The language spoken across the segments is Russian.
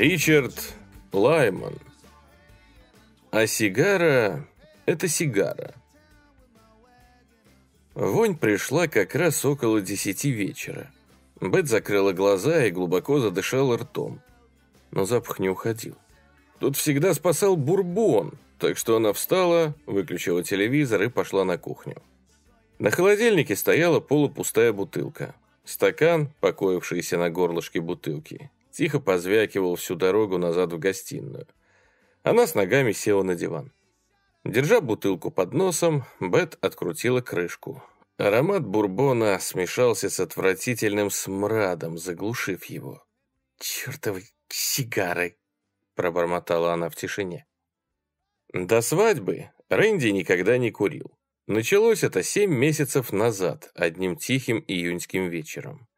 Ричард Лайман. А сигара – это сигара. Вонь пришла как раз около десяти вечера. Бет закрыла глаза и глубоко задышала ртом. Но запах не уходил. Тут всегда спасал бурбон, так что она встала, выключила телевизор и пошла на кухню. На холодильнике стояла полупустая бутылка. Стакан, покоившийся на горлышке бутылки, Тихо позвякивал всю дорогу назад в гостиную. Она с ногами села на диван. Держа бутылку под носом, Бет открутила крышку. Аромат бурбона смешался с отвратительным смрадом, заглушив его. «Чертовы сигары!» – пробормотала она в тишине. До свадьбы Рэнди никогда не курил. Началось это семь месяцев назад, одним тихим июньским вечером.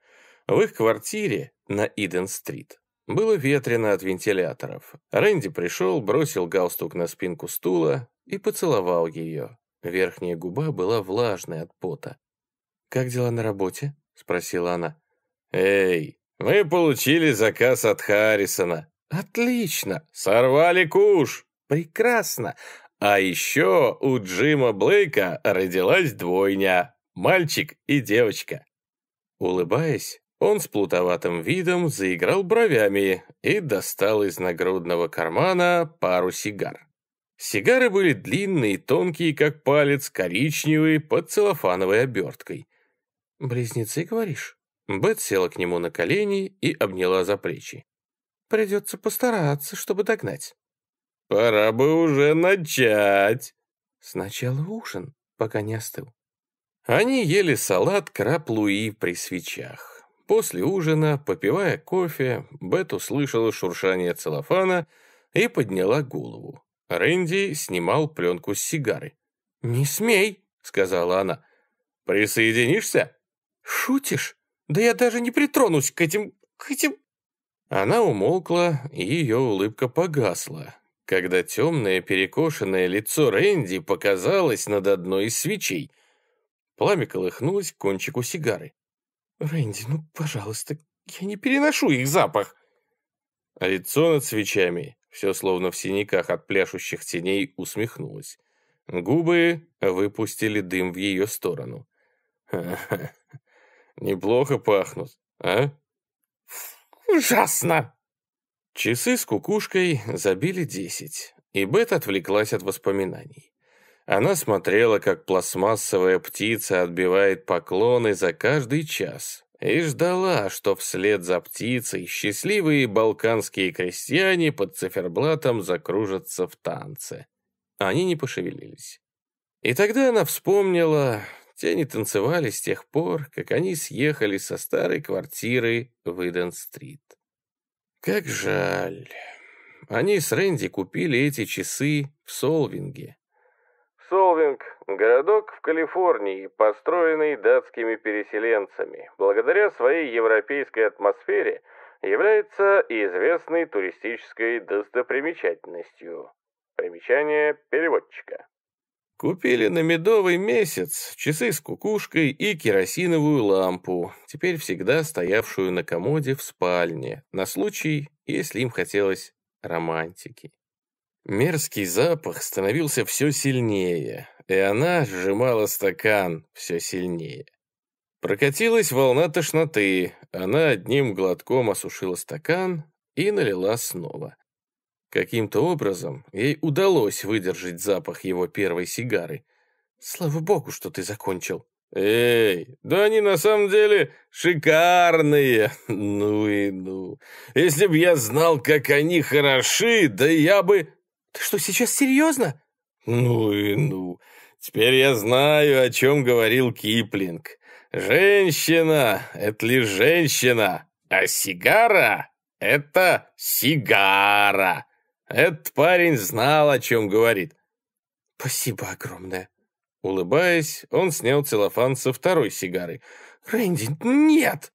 В их квартире на Иден-стрит было ветрено от вентиляторов. Рэнди пришел, бросил галстук на спинку стула и поцеловал ее. Верхняя губа была влажной от пота. «Как дела на работе?» — спросила она. «Эй, мы получили заказ от Харрисона». «Отлично!» «Сорвали куш!» «Прекрасно!» «А еще у Джима Блейка родилась двойня. Мальчик и девочка». Улыбаясь, он с плутоватым видом заиграл бровями и достал из нагрудного кармана пару сигар. Сигары были длинные, тонкие, как палец, коричневые, под целлофановой оберткой. «Близнецы, говоришь?» Бет села к нему на колени и обняла за плечи. «Придется постараться, чтобы догнать». «Пора бы уже начать!» «Сначала ужин, пока не остыл». Они ели салат краб Луи при свечах. После ужина, попивая кофе, Бет услышала шуршание целлофана и подняла голову. Рэнди снимал пленку с сигары. «Не смей», — сказала она. «Присоединишься?» «Шутишь? Да я даже не притронусь к этим... к этим...» Она умолкла, и ее улыбка погасла, когда темное перекошенное лицо Рэнди показалось над одной из свечей. Пламя колыхнулось к кончику сигары. «Рэнди, ну, пожалуйста, я не переношу их запах!» А лицо над свечами, все словно в синяках от пляшущих теней, усмехнулось. Губы выпустили дым в ее сторону. «Ха-ха, неплохо пахнут, а?» «Ужасно!» Часы с кукушкой забили десять, и Бет отвлеклась от воспоминаний. Она смотрела, как пластмассовая птица отбивает поклоны за каждый час, и ждала, что вслед за птицей счастливые балканские крестьяне под циферблатом закружатся в танце. Они не пошевелились. И тогда она вспомнила, те не танцевали с тех пор, как они съехали со старой квартиры в Иден-стрит. Как жаль. Они с Рэнди купили эти часы в Солвинге, Солвинг – городок в Калифорнии, построенный датскими переселенцами. Благодаря своей европейской атмосфере является известной туристической достопримечательностью. Примечание переводчика. Купили на медовый месяц часы с кукушкой и керосиновую лампу, теперь всегда стоявшую на комоде в спальне, на случай, если им хотелось романтики. Мерзкий запах становился все сильнее, и она сжимала стакан все сильнее. Прокатилась волна тошноты, она одним глотком осушила стакан и налила снова. Каким-то образом ей удалось выдержать запах его первой сигары. «Слава богу, что ты закончил!» «Эй, да они на самом деле шикарные! Ну и ну! Если б я знал, как они хороши, да я бы...» Ты что, сейчас серьезно? Ну и ну. Теперь я знаю, о чем говорил Киплинг. Женщина — это лишь женщина, а сигара — это сигара. Этот парень знал, о чем говорит. Спасибо огромное. Улыбаясь, он снял целлофан со второй сигары. «Рэнди, нет!»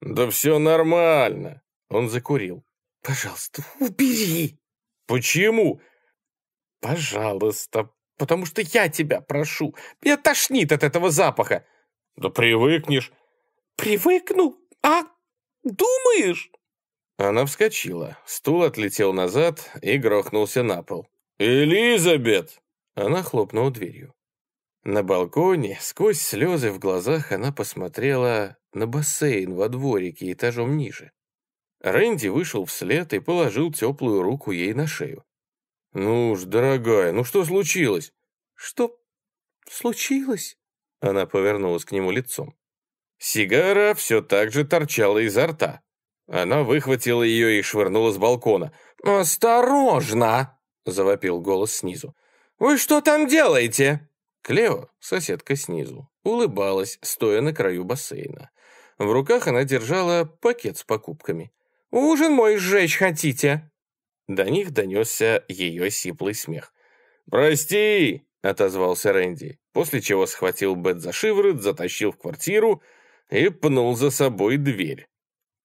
«Да все нормально!» Он закурил. «Пожалуйста, убери!» «Почему? «Пожалуйста, потому что я тебя прошу. Меня тошнит от этого запаха». «Да привыкнешь». «Привыкну? А? Думаешь?» Она вскочила, стул отлетел назад и грохнулся на пол. «Элизабет!» Она хлопнула дверью. На балконе, сквозь слезы в глазах, она посмотрела на бассейн во дворике этажом ниже. Рэнди вышел вслед и положил теплую руку ей на шею. «Ну уж, дорогая, ну что случилось?» «Что случилось?» Она повернулась к нему лицом. Сигара все так же торчала изо рта. Она выхватила ее и швырнула с балкона. «Осторожно!» — завопил голос снизу. «Вы что там делаете?» Клео, соседка снизу, улыбалась, стоя на краю бассейна. В руках она держала пакет с покупками. «Ужин мой сжечь хотите?» До них донесся ее сиплый смех. «Прости!» — отозвался Рэнди, после чего схватил Бет за шиворот, затащил в квартиру и пнул за собой дверь.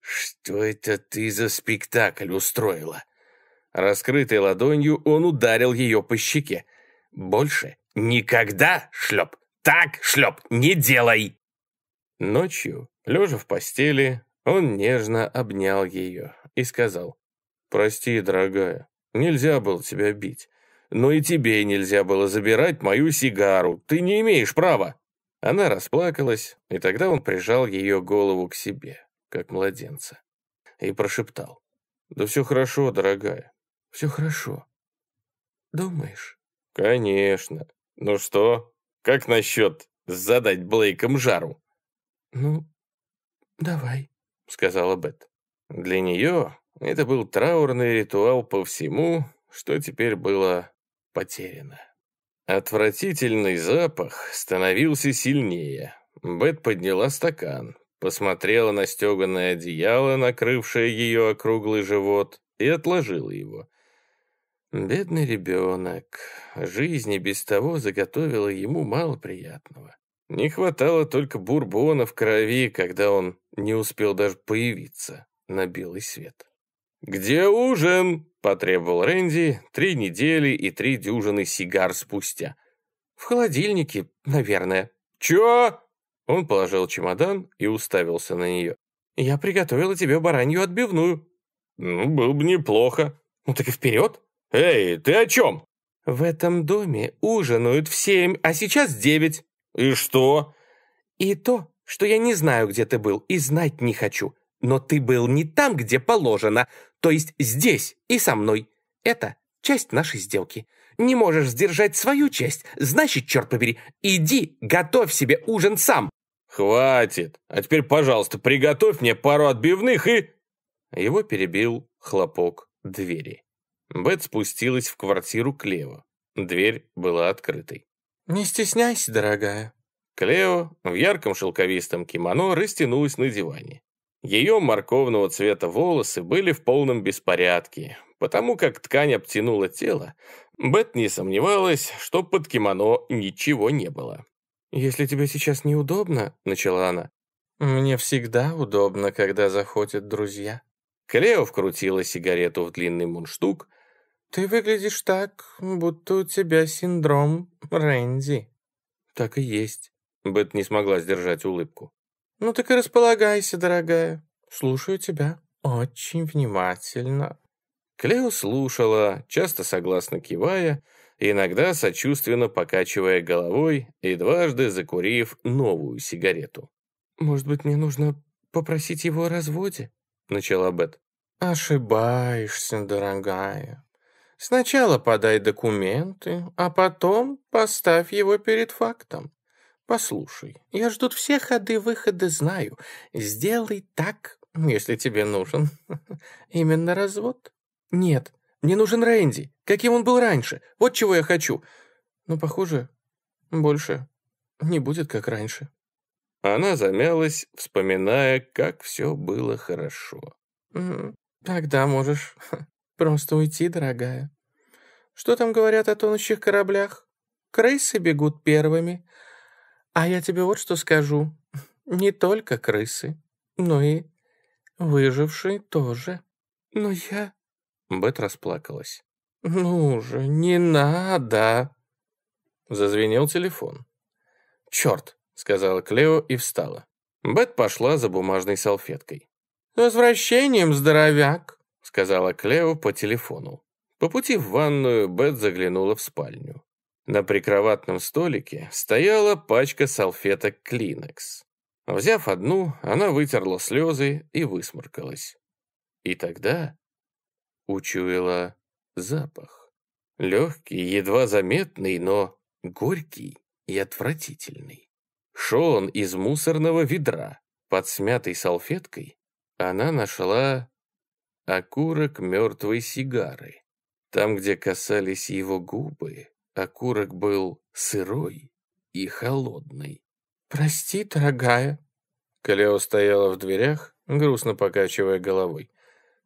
«Что это ты за спектакль устроила?» Раскрытой ладонью он ударил ее по щеке. «Больше никогда, шлеп! Так, шлеп, не делай!» Ночью, лежа в постели, он нежно обнял ее и сказал «Прости, дорогая, нельзя было тебя бить. Но и тебе нельзя было забирать мою сигару. Ты не имеешь права!» Она расплакалась, и тогда он прижал ее голову к себе, как младенца, и прошептал. «Да все хорошо, дорогая, все хорошо. Думаешь?» «Конечно. Ну что, как насчет задать Блейком жару?» «Ну, давай», — сказала Бет. Для нее это был траурный ритуал по всему, что теперь было потеряно. Отвратительный запах становился сильнее. Бет подняла стакан, посмотрела на стеганое одеяло, накрывшее ее округлый живот, и отложила его. Бедный ребенок. Жизнь и без того заготовила ему мало приятного. Не хватало только бурбона в крови, когда он не успел даже появиться на белый свет. «Где ужин?» – потребовал Рэнди три недели и три дюжины сигар спустя. «В холодильнике, наверное». «Чё?» Он положил чемодан и уставился на нее. «Я приготовила тебе баранью отбивную». «Ну, было бы неплохо». «Ну так и вперед». «Эй, ты о чем?» «В этом доме ужинают в семь, а сейчас девять». «И что?» «И то, что я не знаю, где ты был, и знать не хочу. Но ты был не там, где положено то есть здесь и со мной. Это часть нашей сделки. Не можешь сдержать свою часть, значит, черт побери, иди, готовь себе ужин сам. Хватит. А теперь, пожалуйста, приготовь мне пару отбивных и... Его перебил хлопок двери. Бет спустилась в квартиру Клео. Дверь была открытой. «Не стесняйся, дорогая». Клео в ярком шелковистом кимоно растянулась на диване. Ее морковного цвета волосы были в полном беспорядке, потому как ткань обтянула тело. Бет не сомневалась, что под кимоно ничего не было. «Если тебе сейчас неудобно», — начала она. «Мне всегда удобно, когда заходят друзья». Клео вкрутила сигарету в длинный мундштук. «Ты выглядишь так, будто у тебя синдром Рэнди». «Так и есть». Бет не смогла сдержать улыбку. «Ну так и располагайся, дорогая. Слушаю тебя очень внимательно». Клео слушала, часто согласно кивая, иногда сочувственно покачивая головой и дважды закурив новую сигарету. «Может быть, мне нужно попросить его о разводе?» — начала Бет. «Ошибаешься, дорогая. Сначала подай документы, а потом поставь его перед фактом. Послушай, я ждут все ходы-выходы и знаю. Сделай так, если тебе нужен. Именно развод? Нет, мне нужен Рэнди. Каким он был раньше? Вот чего я хочу. Но, похоже, больше не будет, как раньше. Она замялась, вспоминая, как все было хорошо. «Тогда можешь просто уйти, дорогая. Что там говорят о тонущих кораблях? Крейсы бегут первыми, а я тебе вот что скажу. Не только крысы, но и выжившие тоже. Но я...» Бет расплакалась. «Ну же, не надо!» Зазвенел телефон. «Черт!» — сказала Клео и встала. Бет пошла за бумажной салфеткой. «С возвращением, здоровяк!» — сказала Клео по телефону. По пути в ванную Бет заглянула в спальню. На прикроватном столике стояла пачка салфеток «Клинекс». Взяв одну, она вытерла слезы и высморкалась. И тогда учуяла запах. Легкий, едва заметный, но горький и отвратительный. Шел он из мусорного ведра. Под смятой салфеткой она нашла окурок мертвой сигары. Там, где касались его губы, Окурок был сырой и холодный. «Прости, дорогая». Клео стояла в дверях, грустно покачивая головой.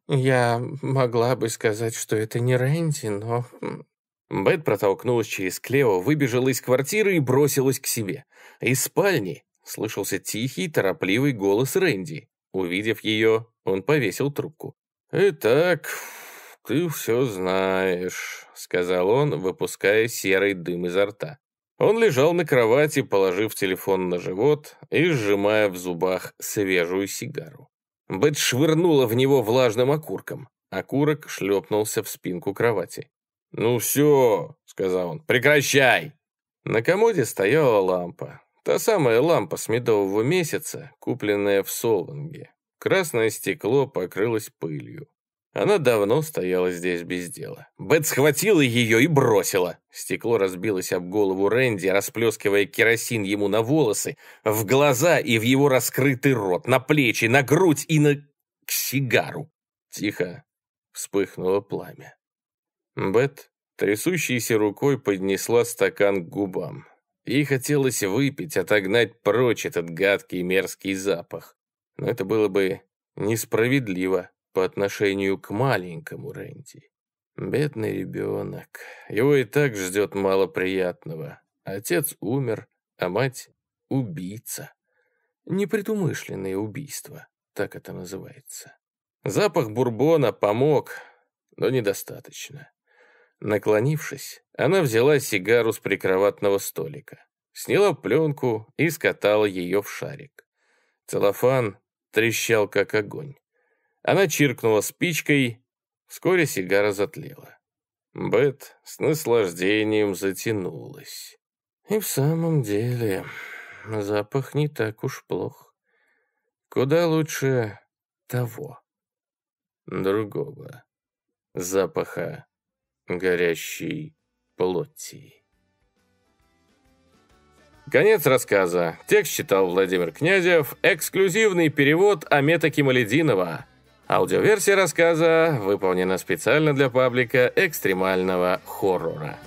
«Я могла бы сказать, что это не Рэнди, но...» хм». Бет протолкнулась через Клео, выбежала из квартиры и бросилась к себе. Из спальни слышался тихий, торопливый голос Рэнди. Увидев ее, он повесил трубку. «Итак, «Ты все знаешь», — сказал он, выпуская серый дым изо рта. Он лежал на кровати, положив телефон на живот и сжимая в зубах свежую сигару. Бет швырнула в него влажным окурком. Окурок шлепнулся в спинку кровати. «Ну все», — сказал он, — «прекращай!» На комоде стояла лампа. Та самая лампа с медового месяца, купленная в Соланге. Красное стекло покрылось пылью. Она давно стояла здесь без дела. Бет схватила ее и бросила. Стекло разбилось об голову Рэнди, расплескивая керосин ему на волосы, в глаза и в его раскрытый рот, на плечи, на грудь и на... к сигару. Тихо вспыхнуло пламя. Бет, трясущейся рукой, поднесла стакан к губам. Ей хотелось выпить, отогнать прочь этот гадкий мерзкий запах. Но это было бы несправедливо по отношению к маленькому Рэнди. Бедный ребенок. Его и так ждет мало приятного. Отец умер, а мать — убийца. Непредумышленное убийство, так это называется. Запах бурбона помог, но недостаточно. Наклонившись, она взяла сигару с прикроватного столика, сняла пленку и скатала ее в шарик. Целлофан трещал, как огонь. Она чиркнула спичкой, вскоре сигара затлела. Бет с наслаждением затянулась. И в самом деле запах не так уж плох. Куда лучше того, другого, запаха горящей плоти. Конец рассказа. Текст читал Владимир Князев. Эксклюзивный перевод Амета Кемалединова. Аудиоверсия рассказа выполнена специально для паблика экстремального хоррора.